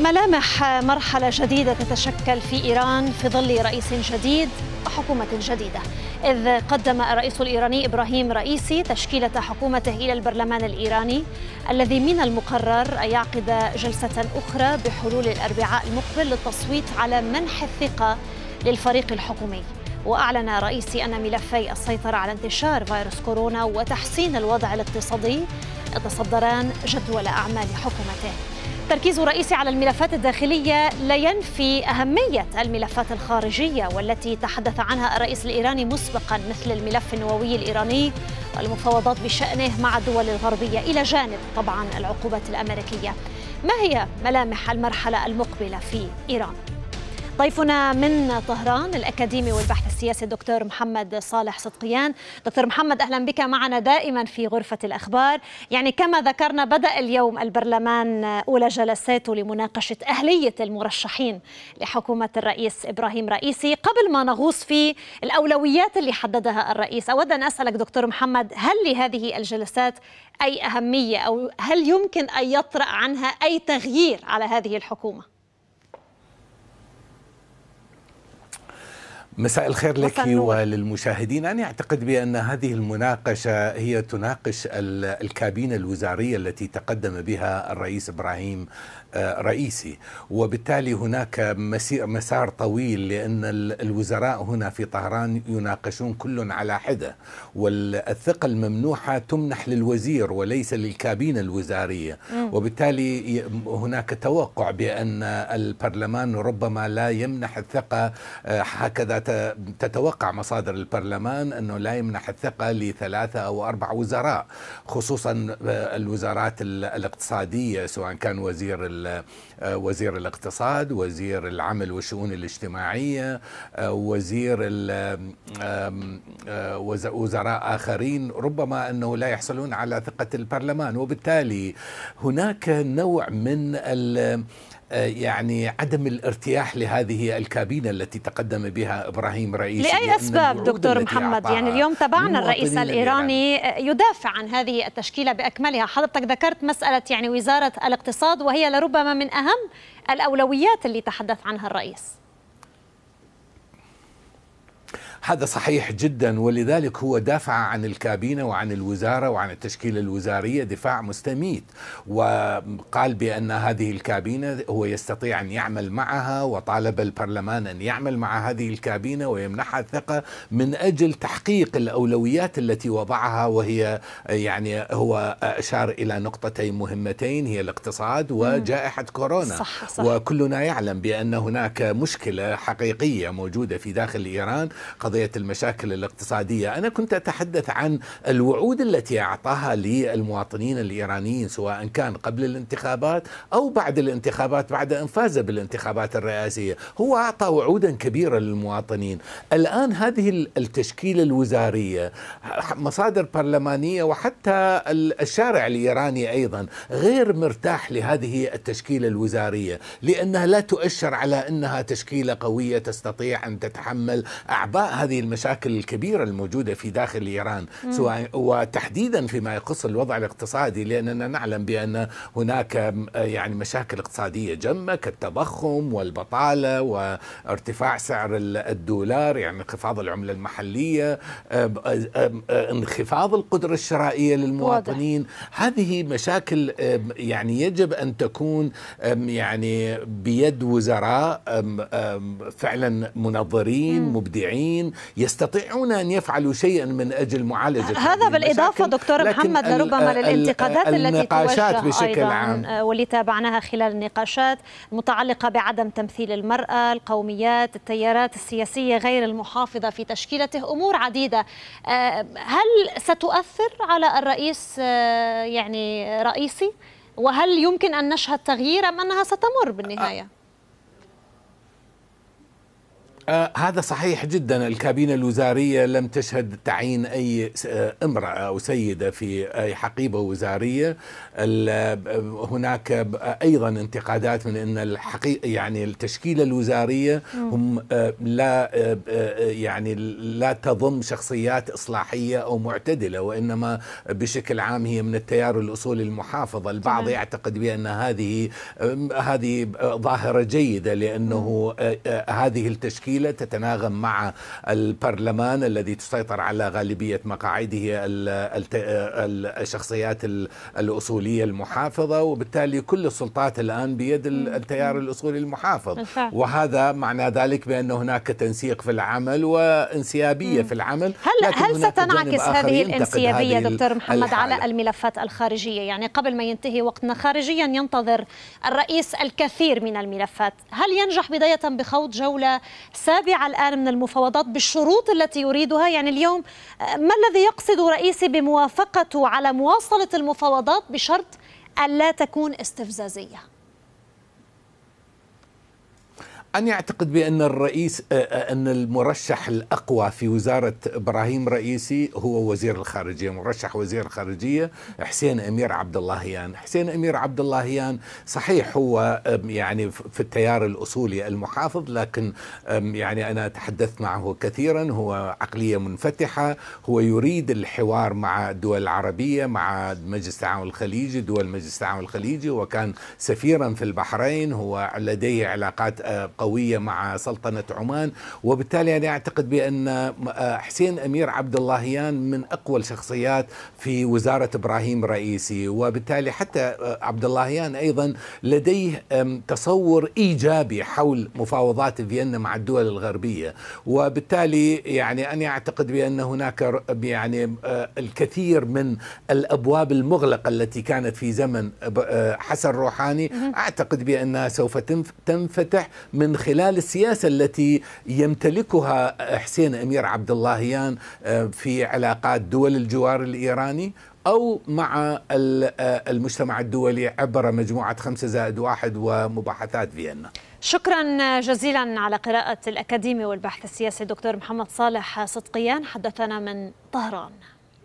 ملامح مرحلة جديدة تتشكل في إيران في ظل رئيس جديد وحكومة جديدة إذ قدم الرئيس الإيراني إبراهيم رئيسي تشكيلة حكومته إلى البرلمان الإيراني الذي من المقرر أن يعقد جلسة أخرى بحلول الأربعاء المقبل للتصويت على منح الثقة للفريق الحكومي وأعلن رئيسي أن ملفي السيطرة على انتشار فيروس كورونا وتحسين الوضع الاقتصادي يتصدران جدول أعمال حكومته التركيز الرئيسي على الملفات الداخلية لا ينفي أهمية الملفات الخارجية والتي تحدث عنها الرئيس الإيراني مسبقا مثل الملف النووي الإيراني والمفاوضات بشأنه مع الدول الغربية إلى جانب طبعا العقوبات الأمريكية ما هي ملامح المرحلة المقبلة في إيران؟ ضيفنا من طهران الأكاديمي والبحث السياسي الدكتور محمد صالح صدقيان دكتور محمد أهلا بك معنا دائما في غرفة الأخبار يعني كما ذكرنا بدأ اليوم البرلمان أولى جلساته لمناقشة أهلية المرشحين لحكومة الرئيس إبراهيم رئيسي قبل ما نغوص في الأولويات اللي حددها الرئيس أود أن أسألك دكتور محمد هل لهذه الجلسات أي أهمية أو هل يمكن أن يطرأ عنها أي تغيير على هذه الحكومة؟ مساء الخير لك وللمشاهدين أنا أعتقد بأن هذه المناقشة هي تناقش الكابينة الوزارية التي تقدم بها الرئيس إبراهيم آه، رئيسي وبالتالي هناك مسار طويل لأن الوزراء هنا في طهران يناقشون كل على حدة والثقة الممنوحة تمنح للوزير وليس للكابينة الوزارية وبالتالي هناك توقع بأن البرلمان ربما لا يمنح الثقة آه، هكذا تتوقع مصادر البرلمان أنه لا يمنح الثقة لثلاثة أو أربع وزراء خصوصا آه، الوزارات الاقتصادية سواء كان وزير آه، وزير الاقتصاد وزير العمل والشؤون الاجتماعية آه، وزير وزراء آخرين ربما أنه لا يحصلون على ثقة البرلمان وبالتالي هناك نوع من يعني عدم الارتياح لهذه الكابينه التي تقدم بها ابراهيم رئيس لاي اسباب دكتور محمد يعني اليوم تبعنا الرئيس الايراني يدافع عن هذه التشكيله باكملها حضرتك ذكرت مساله يعني وزاره الاقتصاد وهي لربما من اهم الاولويات اللي تحدث عنها الرئيس هذا صحيح جدا ولذلك هو دافع عن الكابينة وعن الوزارة وعن التشكيلة الوزارية دفاع مستميت وقال بأن هذه الكابينة هو يستطيع أن يعمل معها وطالب البرلمان أن يعمل مع هذه الكابينة ويمنحها الثقة من أجل تحقيق الأولويات التي وضعها وهي يعني هو أشار إلى نقطتين مهمتين هي الاقتصاد وجائحة كورونا صح صح. وكلنا يعلم بأن هناك مشكلة حقيقية موجودة في داخل إيران قد قضية المشاكل الاقتصادية أنا كنت أتحدث عن الوعود التي أعطاها للمواطنين الإيرانيين سواء كان قبل الانتخابات أو بعد الانتخابات بعد أن فاز بالانتخابات الرئاسية هو أعطى وعودا كبيرة للمواطنين الآن هذه التشكيلة الوزارية مصادر برلمانية وحتى الشارع الإيراني أيضا غير مرتاح لهذه التشكيلة الوزارية لأنها لا تؤشر على أنها تشكيلة قوية تستطيع أن تتحمل أعباء هذه المشاكل الكبيرة الموجودة في داخل إيران سواء وتحديدا فيما يخص الوضع الاقتصادي لأننا نعلم بأن هناك يعني مشاكل اقتصادية جمة كالتضخم والبطالة وارتفاع سعر الدولار يعني انخفاض العملة المحلية انخفاض القدرة الشرائية للمواطنين واضح. هذه مشاكل يعني يجب أن تكون يعني بيد وزراء فعلا منظرين مبدعين يستطيعون أن يفعلوا شيئا من أجل معالجة هذا بالإضافة دكتور محمد لربما للانتقادات التي توجه بشكل أيضا عام. واللي تابعناها خلال النقاشات متعلقة بعدم تمثيل المرأة القوميات التيارات السياسية غير المحافظة في تشكيلته أمور عديدة آه، هل ستؤثر على الرئيس آه، يعني رئيسي وهل يمكن أن نشهد تغيير أم أنها ستمر بالنهاية؟ آه هذا صحيح جدا الكابينة الوزارية لم تشهد تعيين أي آه، امرأة أو سيدة في أي حقيبة وزارية آه، هناك أيضا انتقادات من أن الحقيقة يعني التشكيلة الوزارية هم آه، لا يعني لا تضم شخصيات إصلاحية أو معتدلة وإنما بشكل عام هي من التيار الأصولي المحافظ البعض يعتقد بأن هذه هذه ظاهرة جيدة لأنه هذه التشكيلة وسيله تتناغم مع البرلمان الذي تسيطر على غالبيه مقاعده الشخصيات الاصوليه المحافظه وبالتالي كل السلطات الان بيد التيار الاصولي المحافظ وهذا معنى ذلك بان هناك تنسيق في العمل وانسيابيه في العمل هل هل ستنعكس هذه الانسيابيه دكتور محمد الحالة. على الملفات الخارجيه يعني قبل ما ينتهي وقتنا خارجيا ينتظر الرئيس الكثير من الملفات هل ينجح بدايه بخوض جوله السابعة الآن من المفاوضات بالشروط التي يريدها يعني اليوم ما الذي يقصد رئيسي بموافقته على مواصلة المفاوضات بشرط ألا تكون استفزازية أن يعتقد بأن الرئيس آه، آه، أن المرشح الأقوى في وزارة إبراهيم رئيسي هو وزير الخارجية مرشح وزير الخارجية حسين أمير عبد اللهيان حسين أمير عبد اللهيان صحيح هو يعني في التيار الأصولي المحافظ لكن يعني أنا تحدثت معه كثيرا هو عقلية منفتحة هو يريد الحوار مع الدول العربية مع مجلس التعاون الخليجي دول مجلس التعاون الخليجي وكان سفيرا في البحرين هو لديه علاقات آه، قوية مع سلطنة عمان وبالتالي أنا يعني أعتقد بأن آه، حسين أمير عبد اللهيان من أقوى الشخصيات في وزارة إبراهيم رئيسي وبالتالي حتى آه، عبد اللهيان أيضا لديه تصور إيجابي حول مفاوضات فيينا مع الدول الغربية وبالتالي يعني أنا أعتقد بأن هناك يعني آه، الكثير من الأبواب المغلقة التي كانت في زمن حسن روحاني أعتقد بأنها سوف تنفتح من من خلال السياسه التي يمتلكها حسين امير عبد اللهيان آه، في علاقات دول الجوار الايراني أو مع آه، المجتمع الدولي عبر مجموعة خمسة زائد واحد ومباحثات فيينا شكرا جزيلا على قراءة الأكاديمي والبحث السياسي دكتور محمد صالح صدقيان حدثنا من طهران